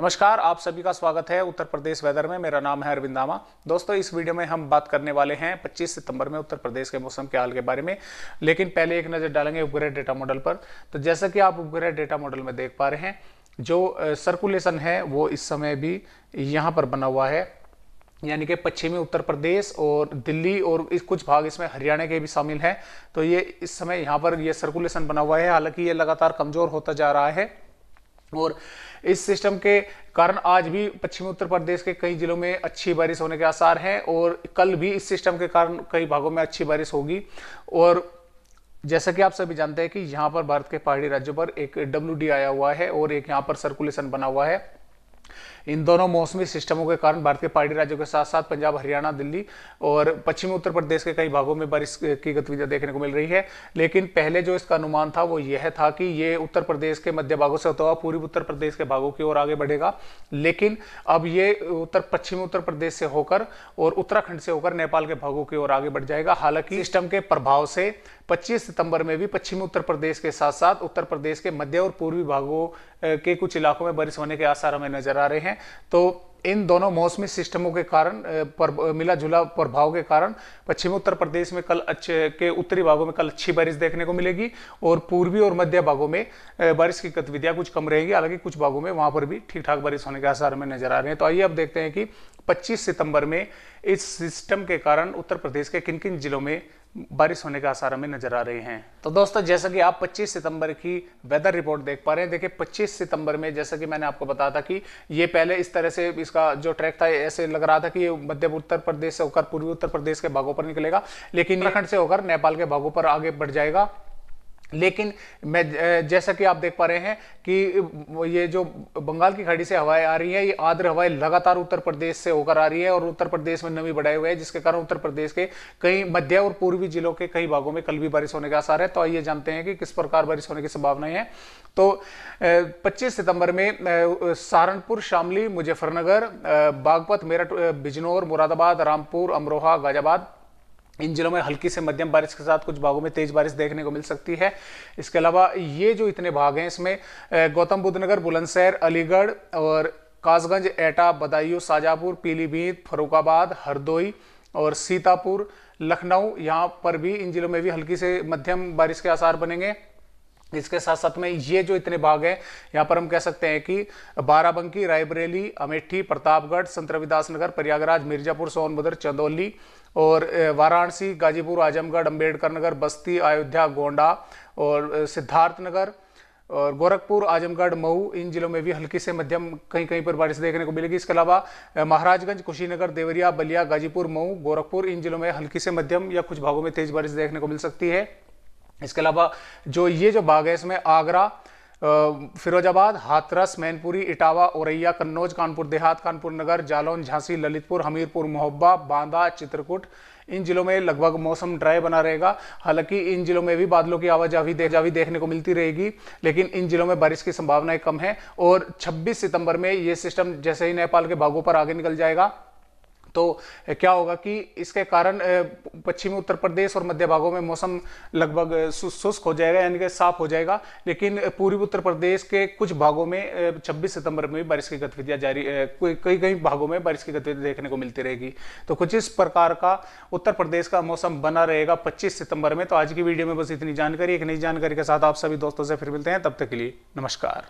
नमस्कार आप सभी का स्वागत है उत्तर प्रदेश वेदर में मेरा नाम है अरविंद दामा दोस्तों इस वीडियो में हम बात करने वाले हैं 25 सितंबर में उत्तर प्रदेश के मौसम के हाल के बारे में लेकिन पहले एक नज़र डालेंगे उपग्रह डेटा मॉडल पर तो जैसा कि आप उपग्रह डेटा मॉडल में देख पा रहे हैं जो सर्कुलेशन है वो इस समय भी यहाँ पर बना हुआ है यानी कि पश्चिमी उत्तर प्रदेश और दिल्ली और इस कुछ भाग इसमें हरियाणा के भी शामिल हैं तो ये इस समय यहाँ पर ये सर्कुलेशन बना हुआ है हालांकि ये लगातार कमज़ोर होता जा रहा है और इस सिस्टम के कारण आज भी पश्चिमी उत्तर प्रदेश के कई जिलों में अच्छी बारिश होने के आसार हैं और कल भी इस सिस्टम के कारण कई भागों में अच्छी बारिश होगी और जैसा कि आप सभी जानते हैं कि यहाँ पर भारत के पहाड़ी राज्यों पर एक डब्ल्यू आया हुआ है और एक यहाँ पर सर्कुलेशन बना हुआ है इन दोनों मौसमी सिस्टमों के कारण भारत के पहाड़ी राज्यों के साथ साथ पंजाब हरियाणा दिल्ली और पश्चिमी उत्तर प्रदेश के कई भागों में बारिश की गतिविधियां देखने को मिल रही है लेकिन पहले जो इसका अनुमान था वो यह था कि ये उत्तर प्रदेश के मध्य भागों से होता हुआ पूर्वी उत्तर प्रदेश के भागों की ओर आगे बढ़ेगा लेकिन अब ये उत्तर पश्चिमी उत्तर प्रदेश से होकर और उत्तराखंड से होकर नेपाल के भागों की ओर आगे बढ़ जाएगा हालांकि सिस्टम के प्रभाव से 25 सितंबर में भी पश्चिमी उत्तर प्रदेश के साथ साथ उत्तर प्रदेश के मध्य और पूर्वी भागों के कुछ इलाकों में बारिश होने के आसार हमें नजर आ रहे हैं तो इन दोनों मौसमी सिस्टमों के कारण पर मिला जुला प्रभाव के कारण पश्चिमी उत्तर प्रदेश में कल अच्छे के उत्तरी भागों में कल अच्छी बारिश देखने को मिलेगी और पूर्वी और मध्य भागों में बारिश की गतिविधियां कुछ कम रहेंगी हालांकि कुछ भागों में वहां पर भी ठीक ठाक बारिश होने के आसार में नजर आ रहे हैं तो आइए अब देखते हैं कि पच्चीस सितंबर में इस सिस्टम के कारण उत्तर प्रदेश के किन किन जिलों में बारिश होने के आसार में नजर आ रहे हैं तो दोस्तों जैसा कि आप 25 सितंबर की वेदर रिपोर्ट देख पा रहे हैं देखिए 25 सितंबर में जैसा कि मैंने आपको बताया था कि ये पहले इस तरह से इस इसका जो ट्रैक था ऐसे लग रहा था कि मध्य उत्तर प्रदेश से होकर पूर्वी उत्तर प्रदेश के भागों पर निकलेगा लेकिन उत्तराखंड से होकर नेपाल के भागों पर आगे बढ़ जाएगा लेकिन मैं जैसा कि आप देख पा रहे हैं कि ये जो बंगाल की खाड़ी से हवाएं आ रही हैं ये आर्द्र हवाएं लगातार उत्तर प्रदेश से होकर आ रही है और उत्तर प्रदेश में नमी बढ़ाई हुए है जिसके कारण उत्तर प्रदेश के कई मध्य और पूर्वी जिलों के कई भागों में कल भी बारिश होने का आसार है तो आइए जानते हैं कि किस प्रकार बारिश होने की संभावनाएं हैं तो पच्चीस सितंबर में सहारनपुर शामली मुजफ्फरनगर बागपत मेरठ बिजनौर मुरादाबाद रामपुर अमरोहा गाजियाबाद इन जिलों में हल्की से मध्यम बारिश के साथ कुछ भागों में तेज बारिश देखने को मिल सकती है इसके अलावा ये जो इतने भाग हैं इसमें गौतम बुद्ध नगर बुलंदशहर अलीगढ़ और कासगंज एटा बदायूं शाजापुर पीलीभीत फरुखाबाद हरदोई और सीतापुर लखनऊ यहाँ पर भी इन जिलों में भी हल्की से मध्यम बारिश के आसार बनेंगे इसके साथ साथ में ये जो इतने भाग हैं यहाँ पर हम कह सकते हैं कि बाराबंकी रायबरेली अमेठी प्रतापगढ़ संत रविदास नगर प्रयागराज मिर्जापुर सोनभद्र चंदौली और वाराणसी गाजीपुर आजमगढ़ अम्बेडकर नगर बस्ती अयोध्या गोंडा और सिद्धार्थनगर और गोरखपुर आजमगढ़ मऊ इन जिलों में भी हल्की से मध्यम कहीं कहीं पर बारिश देखने को मिलेगी इसके अलावा महाराजगंज कुशीनगर देवरिया बलिया गाजीपुर मऊ गोरखपुर इन जिलों में हल्की से मध्यम या कुछ भागों में तेज बारिश देखने को मिल सकती है इसके अलावा जो ये जो भाग है इसमें आगरा फिरोजाबाद हाथरस मैनपुरी इटावा औरैया कन्नौज कानपुर देहात कानपुर नगर जालौन झांसी ललितपुर हमीरपुर मोहब्बा बांदा चित्रकूट इन जिलों में लगभग मौसम ड्राई बना रहेगा हालांकि इन जिलों में भी बादलों की आवाजाही देख जावी देखने को मिलती रहेगी लेकिन इन जिलों में बारिश की संभावनाएं कम है और 26 सितंबर में ये सिस्टम जैसे ही नेपाल के भागों पर आगे निकल जाएगा तो क्या होगा कि इसके कारण पश्चिमी उत्तर प्रदेश और मध्य भागों में मौसम लगभग शुष्क हो जाएगा यानी कि साफ हो जाएगा लेकिन पूर्वी उत्तर प्रदेश के कुछ भागों में 26 सितंबर में भी बारिश की गतिविधियां जारी कई कई भागों में बारिश की गतिविधियां देखने को मिलती रहेगी तो कुछ इस प्रकार का उत्तर प्रदेश का मौसम बना रहेगा पच्चीस सितंबर में तो आज की वीडियो में बस इतनी जानकारी एक नई जानकारी के साथ आप सभी दोस्तों से फिर मिलते हैं तब तक के लिए नमस्कार